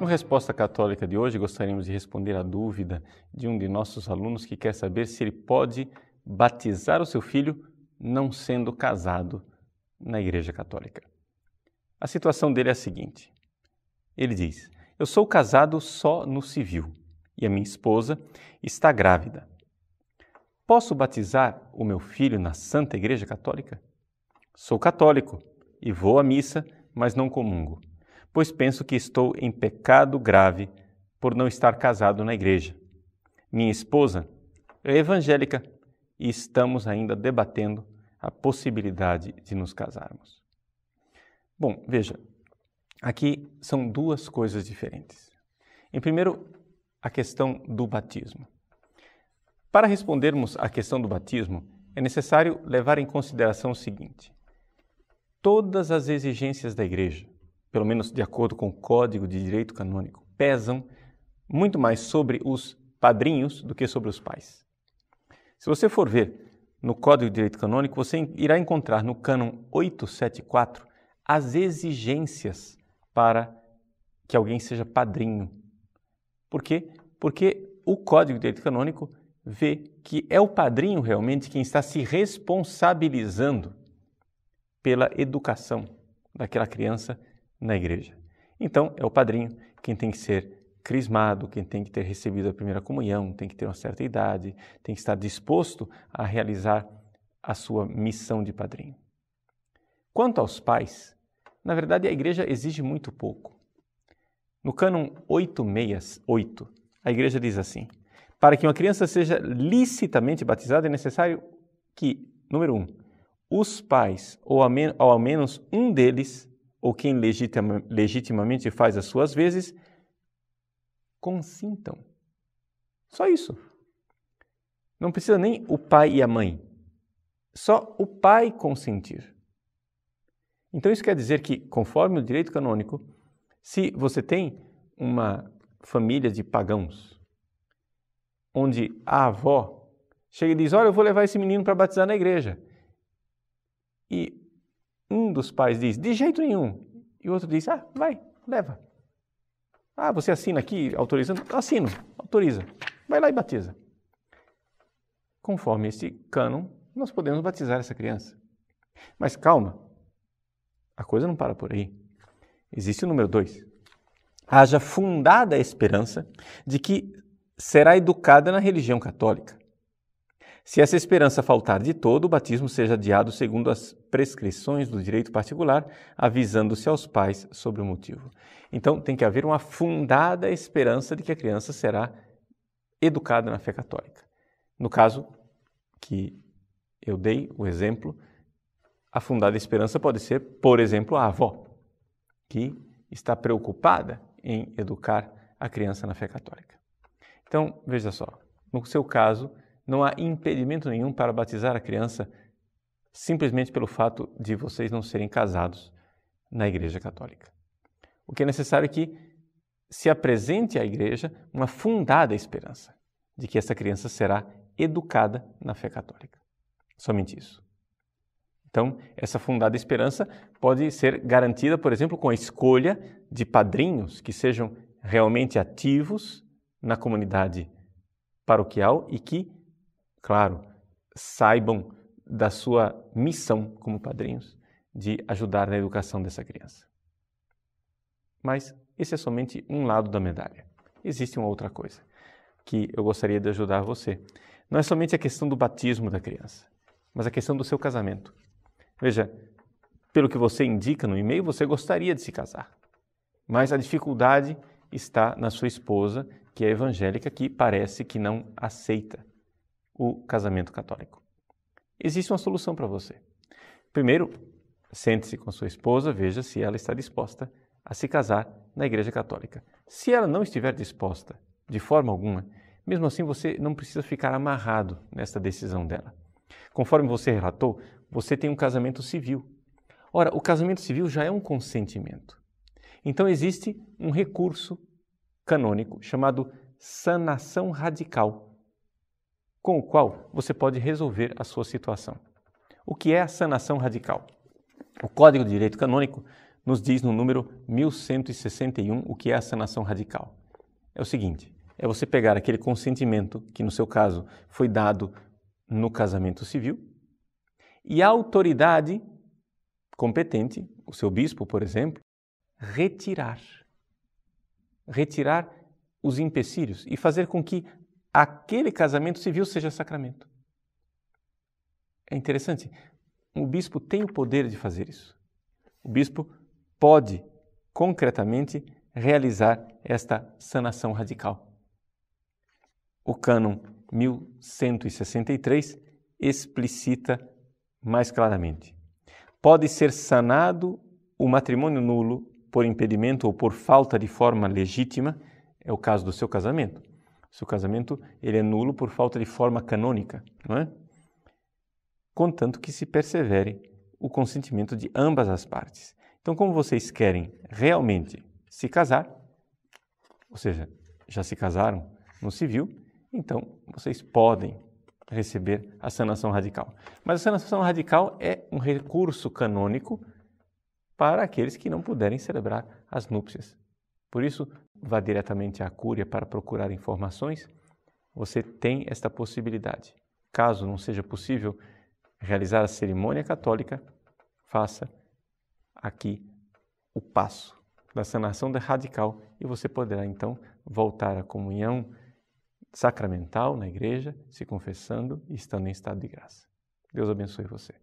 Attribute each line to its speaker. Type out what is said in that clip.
Speaker 1: No Resposta Católica de hoje, gostaríamos de responder à dúvida de um de nossos alunos que quer saber se ele pode batizar o seu filho não sendo casado na Igreja Católica. A situação dele é a seguinte: ele diz: Eu sou casado só no civil e a minha esposa está grávida. Posso batizar o meu filho na Santa Igreja Católica? Sou católico e vou à missa, mas não comungo, pois penso que estou em pecado grave por não estar casado na igreja. Minha esposa é evangélica e estamos ainda debatendo a possibilidade de nos casarmos. Bom, veja, Aqui são duas coisas diferentes. Em primeiro, a questão do batismo. Para respondermos à questão do batismo, é necessário levar em consideração o seguinte: todas as exigências da Igreja, pelo menos de acordo com o Código de Direito Canônico, pesam muito mais sobre os padrinhos do que sobre os pais. Se você for ver no Código de Direito Canônico, você irá encontrar no Cânon 874 as exigências para que alguém seja padrinho. Por quê? Porque o Código de Direito Canônico vê que é o padrinho realmente quem está se responsabilizando pela educação daquela criança na igreja. Então, é o padrinho quem tem que ser crismado, quem tem que ter recebido a primeira comunhão, tem que ter uma certa idade, tem que estar disposto a realizar a sua missão de padrinho. Quanto aos pais, na verdade, a igreja exige muito pouco. No cânon 868, a igreja diz assim: para que uma criança seja licitamente batizada, é necessário que, número um, os pais, ou ao menos um deles, ou quem legitima, legitimamente faz as suas vezes, consintam. Só isso. Não precisa nem o pai e a mãe. Só o pai consentir. Então isso quer dizer que, conforme o direito canônico, se você tem uma família de pagãos, onde a avó chega e diz: Olha, eu vou levar esse menino para batizar na igreja. E um dos pais diz: De jeito nenhum. E o outro diz: Ah, vai, leva. Ah, você assina aqui autorizando? Assino, autoriza. Vai lá e batiza. Conforme esse cânon, nós podemos batizar essa criança. Mas calma, a coisa não para por aí. Existe o número dois. Haja fundada a esperança de que será educada na religião católica. Se essa esperança faltar de todo, o batismo seja adiado segundo as prescrições do direito particular, avisando-se aos pais sobre o motivo. Então, tem que haver uma fundada esperança de que a criança será educada na fé católica. No caso que eu dei o exemplo, a fundada esperança pode ser, por exemplo, a avó, que está preocupada em educar a criança na fé católica. Então, veja só, no seu caso, não há impedimento nenhum para batizar a criança simplesmente pelo fato de vocês não serem casados na Igreja Católica. O que é necessário é que se apresente à Igreja uma fundada esperança de que essa criança será educada na fé católica. Somente isso. Então, essa fundada esperança pode ser garantida, por exemplo, com a escolha de padrinhos que sejam realmente ativos na comunidade paroquial e que, claro, saibam da sua missão como padrinhos de ajudar na educação dessa criança. Mas esse é somente um lado da medalha. Existe uma outra coisa que eu gostaria de ajudar você. Não é somente a questão do batismo da criança, mas a questão do seu casamento. Veja, pelo que você indica no e-mail, você gostaria de se casar, mas a dificuldade está na sua esposa, que é evangélica, que parece que não aceita o casamento católico. Existe uma solução para você. Primeiro, sente-se com sua esposa, veja se ela está disposta a se casar na Igreja Católica. Se ela não estiver disposta, de forma alguma, mesmo assim você não precisa ficar amarrado nesta decisão dela. Conforme você relatou, você tem um casamento civil. Ora, o casamento civil já é um consentimento. Então existe um recurso canônico chamado sanação radical, com o qual você pode resolver a sua situação. O que é a sanação radical? O Código de Direito Canônico nos diz no número 1161 o que é a sanação radical. É o seguinte: é você pegar aquele consentimento que, no seu caso, foi dado no casamento civil e a autoridade competente, o seu bispo, por exemplo, retirar. Retirar os empecilhos e fazer com que aquele casamento civil seja sacramento. É interessante. O bispo tem o poder de fazer isso. O bispo pode concretamente realizar esta sanação radical. O cânon 1163 explicita mais claramente. Pode ser sanado o matrimônio nulo por impedimento ou por falta de forma legítima, é o caso do seu casamento. Seu casamento ele é nulo por falta de forma canônica, não é? Contanto que se persevere o consentimento de ambas as partes. Então, como vocês querem realmente se casar, ou seja, já se casaram no civil, então vocês podem receber a sanação radical. Mas a sanação radical é um recurso canônico para aqueles que não puderem celebrar as núpcias. Por isso, vá diretamente à Cúria para procurar informações. Você tem esta possibilidade. Caso não seja possível realizar a cerimônia católica, faça aqui o passo da sanação radical e você poderá então voltar à comunhão sacramental na igreja, se confessando e estando em estado de graça. Deus abençoe você.